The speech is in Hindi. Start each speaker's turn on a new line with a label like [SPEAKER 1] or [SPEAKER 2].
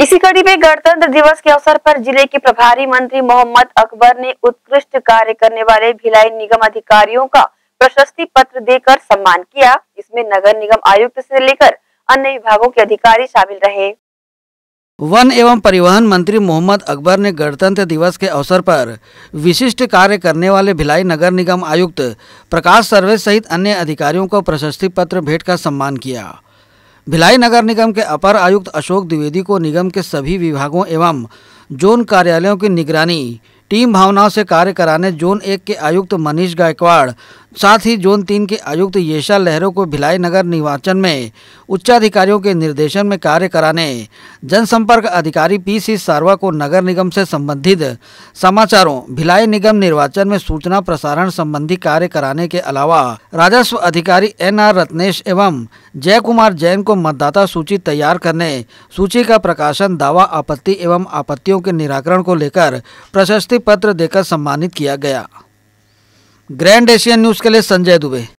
[SPEAKER 1] इसी कड़ी में गणतंत्र दिवस के अवसर पर जिले के प्रभारी मंत्री मोहम्मद अकबर ने उत्कृष्ट कार्य करने वाले भिलाई निगम अधिकारियों का प्रशस्ति पत्र देकर सम्मान किया इसमें नगर निगम आयुक्त से लेकर अन्य विभागों के अधिकारी शामिल रहे
[SPEAKER 2] वन एवं परिवहन मंत्री मोहम्मद अकबर ने गणतंत्र दिवस के अवसर पर विशिष्ट कार्य करने वाले भिलाई नगर निगम आयुक्त प्रकाश सर्वे सहित अन्य अधिकारियों को प्रशस्ति पत्र भेंट कर सम्मान किया भिलाई नगर निगम के अपर आयुक्त अशोक द्विवेदी को निगम के सभी विभागों एवं जोन कार्यालयों की निगरानी टीम भावनाओं से कार्य कराने जोन एक के आयुक्त मनीष गायकवाड़ साथ ही जोन तीन के आयुक्त येशा लहरों को भिलाई नगर निर्वाचन में उच्चाधिकारियों के निर्देशन में कार्य कराने जनसंपर्क अधिकारी पी सी सारवा को नगर निगम से संबंधित समाचारों भिलाई निगम निर्वाचन में सूचना प्रसारण संबंधी कार्य कराने के अलावा राजस्व अधिकारी एन आर रत्नेश एवं जय कुमार जैन को मतदाता सूची तैयार करने सूची का प्रकाशन दावा आपत्ति एवं आपत्तियों के निराकरण को लेकर प्रशस्ति पत्र देकर सम्मानित किया गया ग्रैंड एशियन न्यूज़ के लिए संजय दुबे